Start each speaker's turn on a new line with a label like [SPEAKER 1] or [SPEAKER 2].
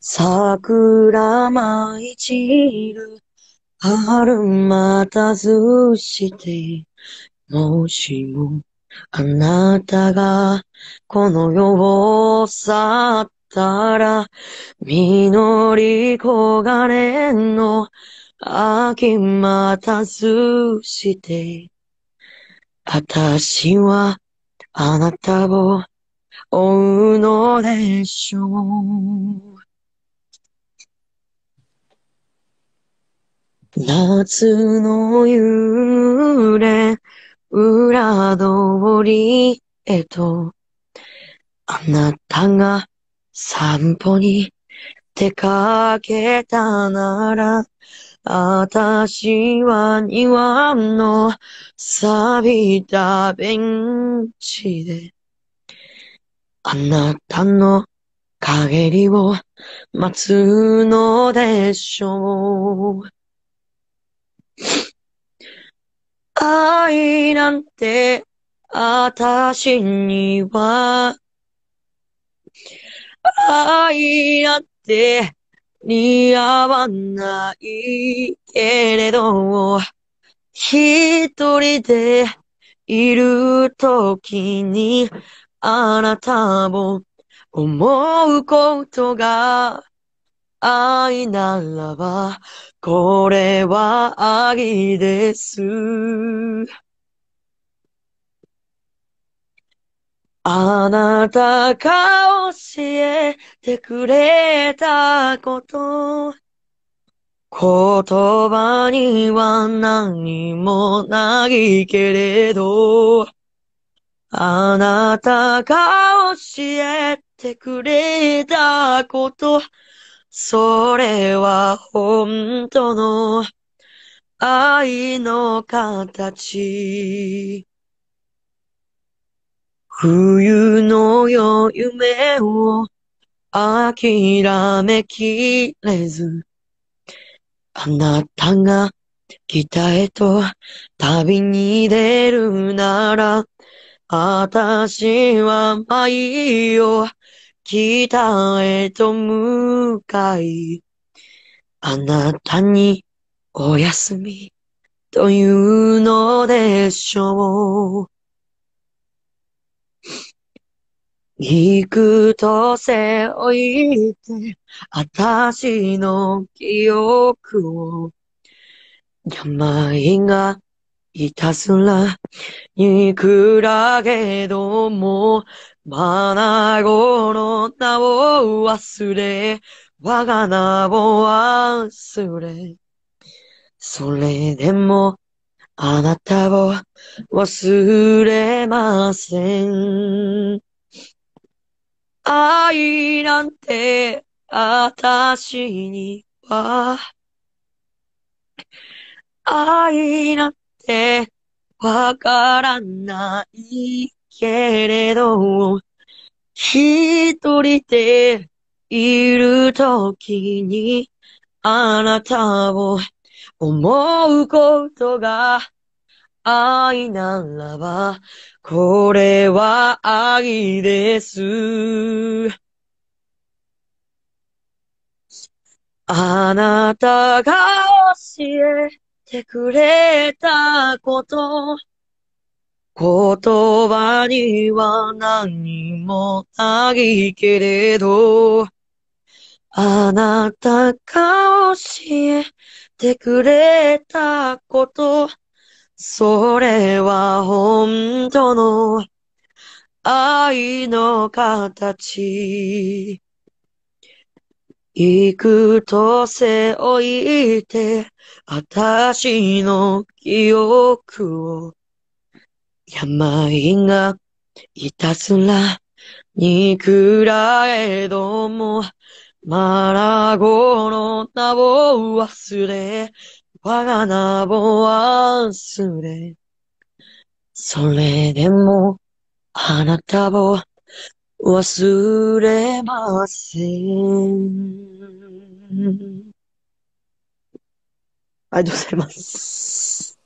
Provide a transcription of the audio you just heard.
[SPEAKER 1] 桜舞い散る春待たずして、もしもあなたがこの世を去ったら、実り焦がれんの秋待たずして、私はあなたを追うのでしょう。夏の揺れ、裏通りへと、あなたが散歩に出かけたなら、私は庭の錆びたベンチで、あなたの陰りを待つのでしょう。愛なんて、あたしには、愛なんて、似合わないけれど、一人でいるときに、あなたを思うことが愛ならば、これは愛です。あなたが教えてくれたこと、言葉には何もないけれど、あなたが教えてくれたこと、それは本当の愛の形。冬の夜夢を諦めきれず、あなたが北へと旅に出るなら、私は舞を北へと向かい、あなたにおやすみというのでしょう。行くと背負いて、あたしの記憶を、病がいたずらいくらけども、マナゴの名を忘れ、我が名を忘れ。それでも、あなたを忘れません。愛なんて、あたしには、愛なんて、わからない。けれど、一人でいるときに、あなたを思うことが愛ならば、これは愛です。あなたが教えてくれたこと、言葉には何もないけれど、あなたが教えてくれたこと、それは本当の愛の形。幾と背負いて、私の記憶を病がいたずらにくらえども、マラゴの名を忘れ、我が名を忘れ。それでも、あなたを忘れません。ありがとうございます。